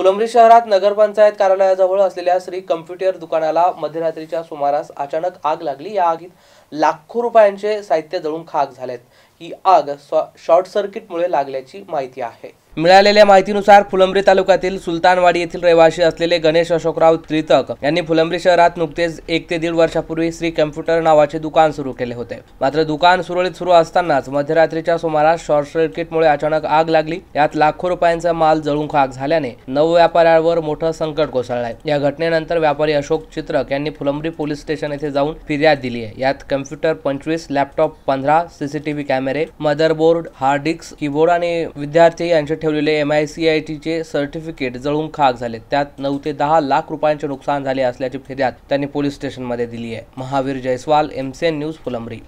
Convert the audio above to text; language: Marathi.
फुलंब्री शहरात नगरपंचायत कार्यालयाजवळ असलेल्या श्री कम्प्युटर दुकानाला मध्यरात्रीच्या सुमारास अचानक आग लागली या आगीत लाखो रुपयांचे साहित्य जळून खाक झालेत ही आग शॉर्ट सर्किटमुळे लागल्याची माहिती आहे मिळालेल्या माहितीनुसार फुलंब्री तालुक्यातील सुलतानवाडी येथील रहिवासी असलेले गणेश अशोकराव त्रितक यांनी फुलंब्री शहरात नुकतेच एक ते दीड वर्षापूर्वी श्री कम्प्युटर नावाचे दुकान सुरू केले होते मात्र दुकान सुरळीत सुरू असतानाच मध्यरात्रीच्या सुमारास शॉर्ट सर्किटमुळे अचानक आग लागली यात लाखो रुपयांचा माल जळून खाक झाल्याने नव व्यापाऱ्यावर मोठं संकट कोसळलंय या घटनेनंतर व्यापारी अशोक चित्रक यांनी फुलंब्री पोलीस स्टेशन येथे जाऊन फिर्याद दिली आहे यात कम्प्युटर पंचवीस लॅपटॉप पंधरा सीसीटीव्ही कॅमेरा कॅमेरे मदरबोर्ड हार्ड डिस्क कीबोर्ड आणि विद्यार्थी यांचे ठेवलेले एम आय सी आय चे सर्टिफिकेट जळून खाक झाले त्यात नऊ ते दहा लाख रुपयांचे नुकसान झाले असल्याची फिर्याद त्यांनी पोलीस स्टेशनमध्ये दिली आहे महावीर जयस्वाल एमसीएन न्यूज फुलंबरी